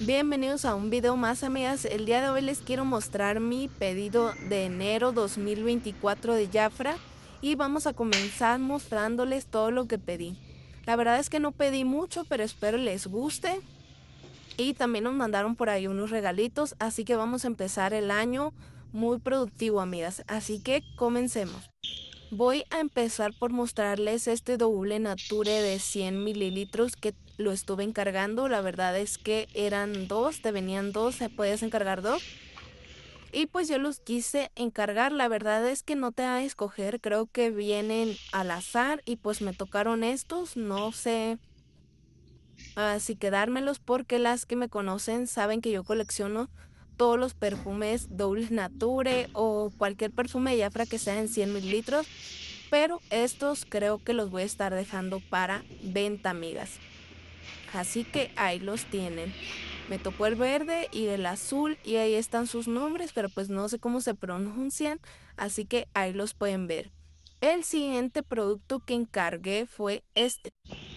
Bienvenidos a un video más amigas, el día de hoy les quiero mostrar mi pedido de enero 2024 de Jafra y vamos a comenzar mostrándoles todo lo que pedí. La verdad es que no pedí mucho pero espero les guste y también nos mandaron por ahí unos regalitos así que vamos a empezar el año muy productivo amigas, así que comencemos. Voy a empezar por mostrarles este doble nature de 100 mililitros que lo estuve encargando. La verdad es que eran dos, te venían dos, se podías encargar dos. Y pues yo los quise encargar. La verdad es que no te da a escoger, creo que vienen al azar y pues me tocaron estos, no sé. Así ah, quedármelos porque las que me conocen saben que yo colecciono todos los perfumes Double Nature o cualquier perfume de Jafra que sea en 100 mililitros pero estos creo que los voy a estar dejando para venta, amigas. Así que ahí los tienen. Me tocó el verde y el azul y ahí están sus nombres, pero pues no sé cómo se pronuncian, así que ahí los pueden ver. El siguiente producto que encargué fue este.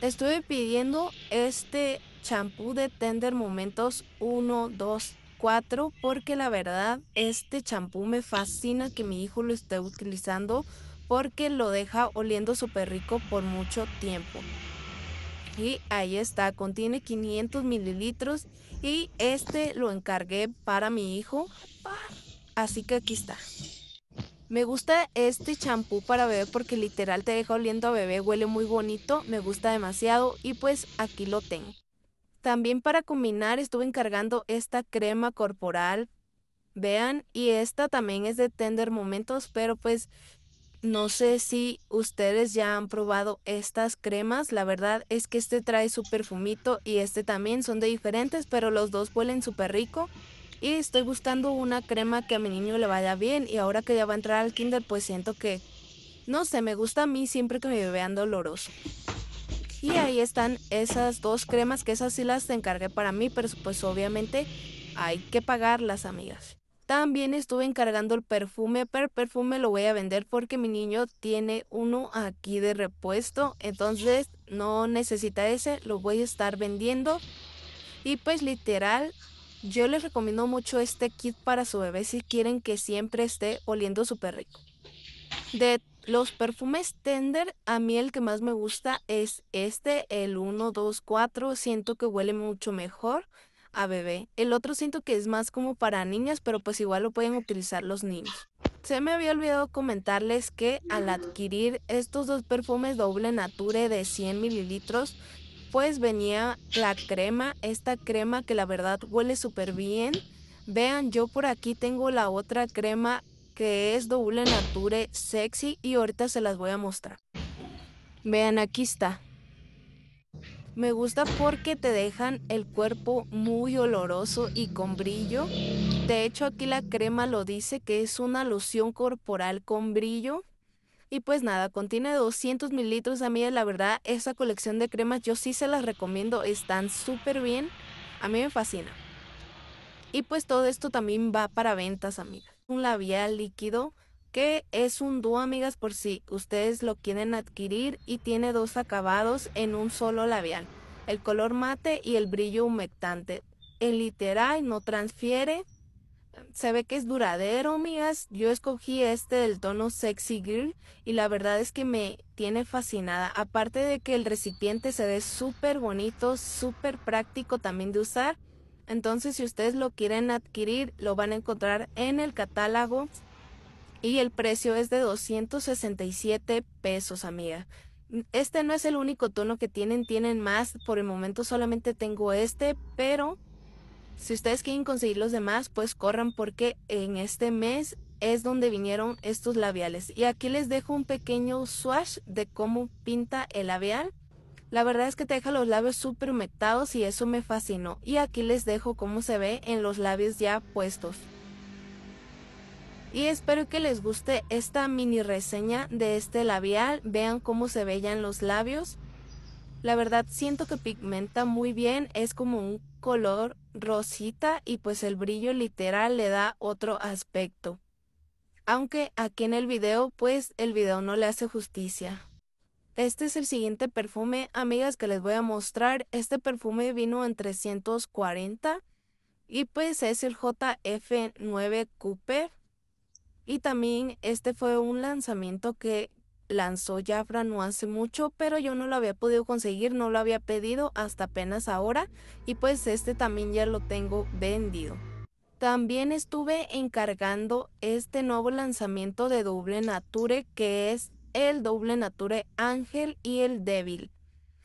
Estuve pidiendo este champú de Tender Momentos 1, 2, 4 porque la verdad este champú me fascina que mi hijo lo esté utilizando porque lo deja oliendo súper rico por mucho tiempo. Y ahí está, contiene 500 mililitros y este lo encargué para mi hijo. Así que aquí está. Me gusta este champú para bebé porque literal te deja oliendo a bebé, huele muy bonito, me gusta demasiado y pues aquí lo tengo. También para combinar estuve encargando esta crema corporal, vean, y esta también es de Tender Momentos, pero pues no sé si ustedes ya han probado estas cremas. La verdad es que este trae su perfumito y este también son de diferentes, pero los dos huelen súper rico. Y estoy buscando una crema que a mi niño le vaya bien. Y ahora que ya va a entrar al kinder, pues siento que, no sé, me gusta a mí siempre que me vean doloroso. Y ahí están esas dos cremas, que esas sí las encargué para mí, pero pues obviamente hay que pagarlas, amigas. También estuve encargando el perfume, pero perfume lo voy a vender porque mi niño tiene uno aquí de repuesto, entonces no necesita ese, lo voy a estar vendiendo. Y pues literal, yo les recomiendo mucho este kit para su bebé si quieren que siempre esté oliendo súper rico. De los perfumes tender, a mí el que más me gusta es este, el 124. Siento que huele mucho mejor a bebé. El otro siento que es más como para niñas, pero pues igual lo pueden utilizar los niños. Se me había olvidado comentarles que al adquirir estos dos perfumes doble nature de 100 mililitros, pues venía la crema, esta crema que la verdad huele súper bien. Vean, yo por aquí tengo la otra crema que es doble nature sexy y ahorita se las voy a mostrar. Vean, aquí está. Me gusta porque te dejan el cuerpo muy oloroso y con brillo. De hecho, aquí la crema lo dice que es una loción corporal con brillo. Y pues nada, contiene 200 mililitros. A mí, la verdad, esa colección de cremas yo sí se las recomiendo. Están súper bien. A mí me fascina. Y pues todo esto también va para ventas, amigas. Un labial líquido que es un dúo amigas por si ustedes lo quieren adquirir y tiene dos acabados en un solo labial, el color mate y el brillo humectante. El literal no transfiere, se ve que es duradero, amigas. Yo escogí este del tono Sexy Girl y la verdad es que me tiene fascinada. Aparte de que el recipiente se ve súper bonito, súper práctico también de usar. Entonces, si ustedes lo quieren adquirir, lo van a encontrar en el catálogo y el precio es de 267 pesos, amiga. Mm, este no es el único tono que tienen, tienen más. Por el momento solamente tengo este, pero si ustedes quieren conseguir los demás, pues corran porque en este mes es donde vinieron estos labiales. Y aquí les dejo un pequeño swatch de cómo pinta el labial. La verdad es que te deja los labios súper humectados y eso me fascinó. Y aquí les dejo cómo se ve en los labios ya puestos y espero que les guste esta mini reseña de este labial. Vean cómo se veían los labios. La verdad siento que pigmenta muy bien, es como un color rosita y pues el brillo literal le da otro aspecto. Aunque aquí en el video pues el video no le hace justicia. Este es el siguiente perfume, amigas, que les voy a mostrar. Este perfume vino en 340 y pues es el JF9 Cooper. Y también este fue un lanzamiento que lanzó Jafra no hace mucho, pero yo no lo había podido conseguir, no lo había pedido hasta apenas ahora y pues este también ya lo tengo vendido. También estuve encargando este nuevo lanzamiento de doble nature que es el doble nature ángel y el débil.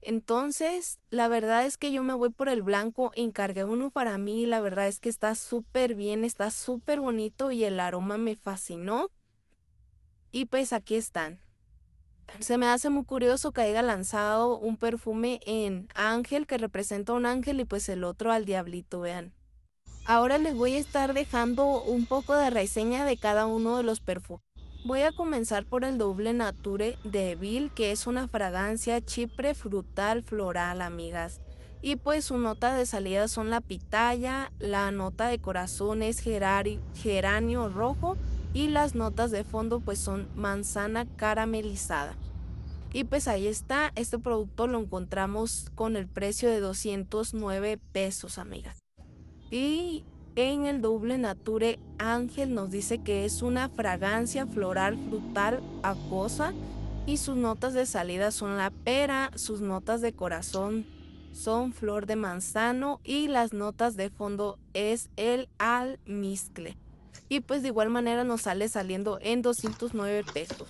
Entonces, la verdad es que yo me voy por el blanco, encargué uno para mí, y la verdad es que está súper bien, está súper bonito y el aroma me fascinó. Y pues aquí están. Se me hace muy curioso que haya lanzado un perfume en Ángel que representa a un ángel y pues el otro al diablito, vean. Ahora les voy a estar dejando un poco de reseña de cada uno de los perfumes. Voy a comenzar por el doble nature de que es una fragancia chipre frutal floral, amigas. Y pues su nota de salida son la pitaya, la nota de corazón es geranio rojo y las notas de fondo pues son manzana caramelizada. Y pues ahí está, este producto lo encontramos con el precio de 209 pesos, amigas. Y en el doble nature, Ángel nos dice que es una fragancia floral frutal acuosa y sus notas de salida son la pera, sus notas de corazón son flor de manzano y las notas de fondo es el almizcle. Y pues de igual manera nos sale saliendo en 209 pesos.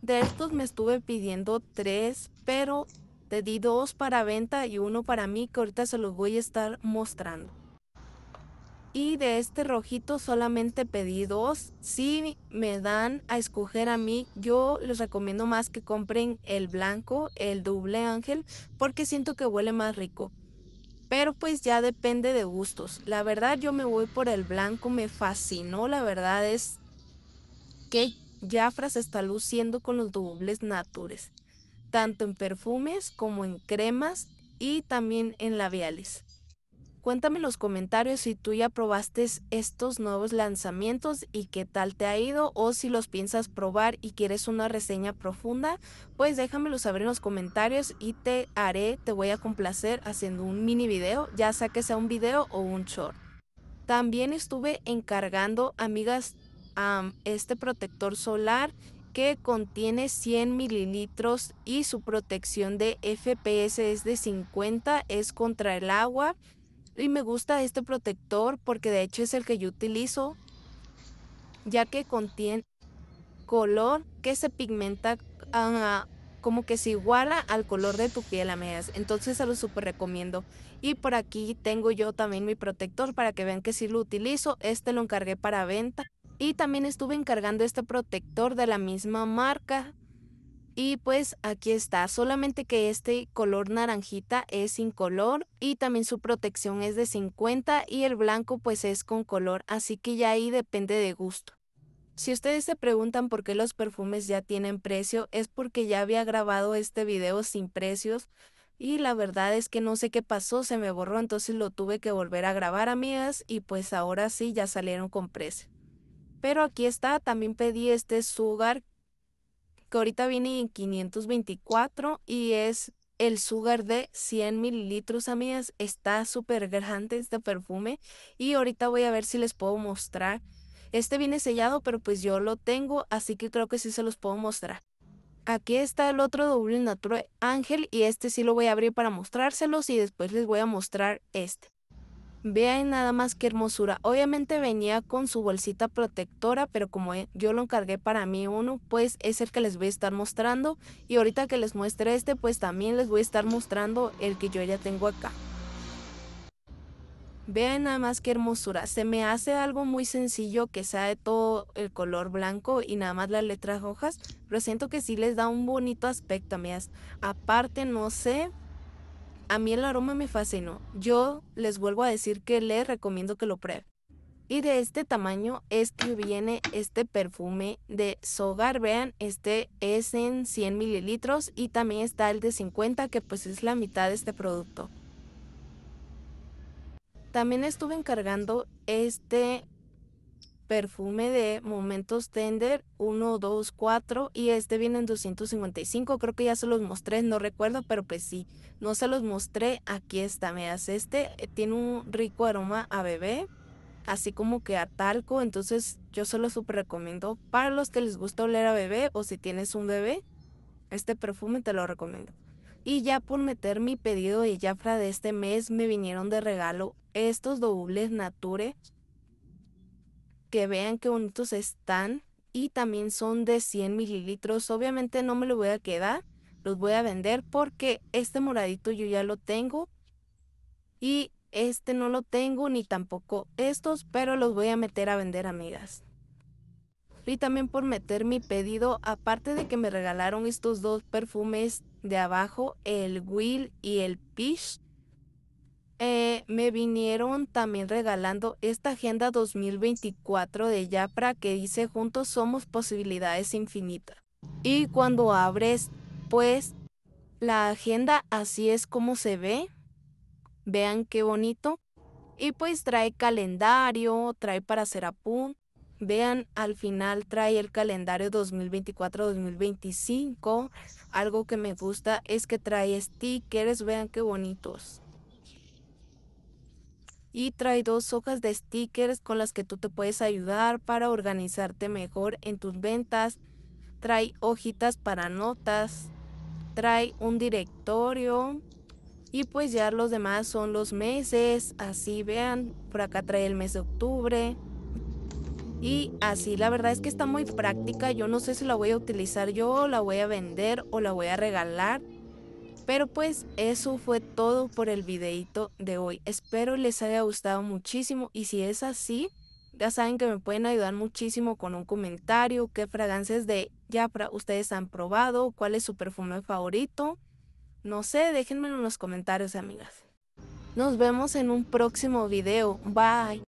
De estos me estuve pidiendo tres, pero te di dos para venta y uno para mí que ahorita se los voy a estar mostrando. Y de este rojito solamente pedí dos. Si me dan a escoger a mí, yo les recomiendo más que compren el blanco, el doble ángel, porque siento que huele más rico. Pero pues ya depende de gustos. La verdad yo me voy por el blanco, me fascinó. La verdad es que Jafra se está luciendo con los dobles natures, tanto en perfumes como en cremas y también en labiales. Cuéntame en los comentarios si tú ya probaste estos nuevos lanzamientos y qué tal te ha ido o si los piensas probar y quieres una reseña profunda, pues déjamelo saber en los comentarios y te haré, te voy a complacer haciendo un mini video, ya sea que sea un video o un short. También estuve encargando, amigas, a este protector solar que contiene 100 mililitros y su protección de FPS es de 50, es contra el agua y me gusta este protector porque de hecho es el que yo utilizo, ya que contiene color que se pigmenta ah, como que se iguala al color de tu piel a medias. Entonces se lo súper recomiendo. Y por aquí tengo yo también mi protector para que vean que si lo utilizo. Este lo encargué para venta. Y también estuve encargando este protector de la misma marca y pues aquí está, solamente que este color naranjita es sin color y también su protección es de 50 y el blanco pues es con color, así que ya ahí depende de gusto. Si ustedes se preguntan por qué los perfumes ya tienen precio, es porque ya había grabado este video sin precios y la verdad es que no sé qué pasó, se me borró, entonces lo tuve que volver a grabar amigas y pues ahora sí ya salieron con precio. Pero aquí está, también pedí este Sugar que ahorita viene en 524 y es el sugar de 100 mililitros, amigas. Está súper grande este perfume y ahorita voy a ver si les puedo mostrar. Este viene sellado, pero pues yo lo tengo, así que creo que sí se los puedo mostrar. Aquí está el otro doble Natural Ángel y este sí lo voy a abrir para mostrárselos y después les voy a mostrar este. Vean nada más qué hermosura. Obviamente venía con su bolsita protectora, pero como eh, yo lo encargué para mí uno, pues es el que les voy a estar mostrando. Y ahorita que les muestre este, pues también les voy a estar mostrando el que yo ya tengo acá. Vean nada más qué hermosura. Se me hace algo muy sencillo que sea de todo el color blanco y nada más las letras rojas, pero siento que sí les da un bonito aspecto, amigas. Aparte, no sé, a mí el aroma me fascinó. Yo les vuelvo a decir que les recomiendo que lo prueben. Y de este tamaño es que viene este perfume de Sogar. Vean, este es en 100 mililitros y también está el de 50 que pues es la mitad de este producto. También estuve encargando este perfume de Momentos Tender 1, 2, 4 y este viene en 255, creo que ya se los mostré, no recuerdo, pero pues sí, no se los mostré, aquí está, me hace este eh, tiene un rico aroma a bebé, así como que a talco, entonces yo se los super recomiendo para los que les gusta oler a bebé o si tienes un bebé, este perfume te lo recomiendo. Y ya por meter mi pedido de Jafra de este mes me vinieron de regalo estos dobles Nature que vean qué bonitos están y también son de 100 mililitros. Obviamente no me lo voy a quedar, los voy a vender porque este moradito yo ya lo tengo y este no lo tengo ni tampoco estos, pero los voy a meter a vender amigas. Y también por meter mi pedido, aparte de que me regalaron estos dos perfumes de abajo, el Will y el Peach, eh, me vinieron también regalando esta Agenda 2024 de Yapra que dice Juntos somos posibilidades infinitas. Y cuando abres, pues, la agenda, así es como se ve. Vean qué bonito. Y pues trae calendario, trae para hacer apuntes. Vean, al final trae el calendario 2024-2025. Algo que me gusta es que trae stickers, vean qué bonitos y trae dos hojas de stickers con las que tú te puedes ayudar para organizarte mejor en tus ventas. Trae hojitas para notas. Trae un directorio. Y pues ya los demás son los meses. Así vean, por acá trae el mes de octubre. Y así, la verdad es que está muy práctica. Yo no sé si la voy a utilizar yo, la voy a vender o la voy a regalar pero pues eso fue todo por el videito de hoy. Espero les haya gustado muchísimo y si es así, ya saben que me pueden ayudar muchísimo con un comentario, qué fragancias de Yapra ustedes han probado, cuál es su perfume favorito. No sé, déjenmelo en los comentarios, amigas. Nos vemos en un próximo video. Bye.